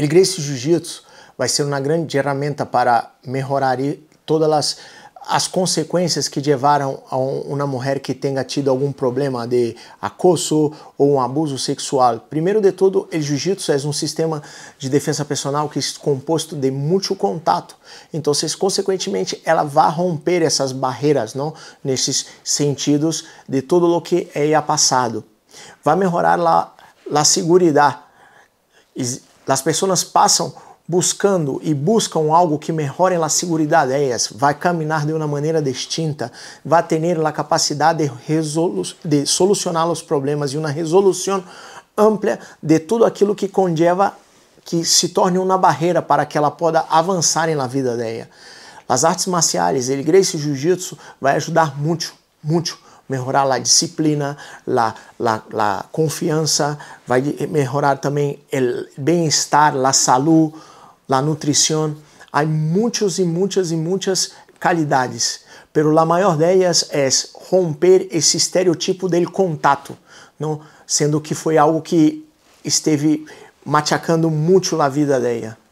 El Gracie Jiu-Jitsu vai ser uma grande ferramenta para melhorar todas as, as consequências que levaram a uma mulher que tenha tido algum problema de acoso ou um abuso sexual. Primeiro de tudo, o jiu-jitsu é um sistema de defesa personal que é composto de muito contato. Então, consequentemente, ela vai romper essas barreiras, não? Nesses sentidos de tudo o que é passado. Vai melhorar a, a segurança as pessoas passam buscando e buscam algo que melhore a segurança delas, vai caminhar de uma maneira distinta, vai ter a capacidade de, de solucionar os problemas e uma resolução ampla de tudo aquilo que conlleva que se torne uma barreira para que ela possa avançar na vida dela. As artes marciais, el Gracie Jiu-Jitsu vai ajudar muito, muito melhorar a disciplina, a confiança, vai melhorar também o bem-estar, a saúde, a nutrição. Há muitas e muitas e muitas qualidades, pero a maior delas é romper esse estereotipo dele contato, não? sendo que foi algo que esteve machacando muito a vida dela.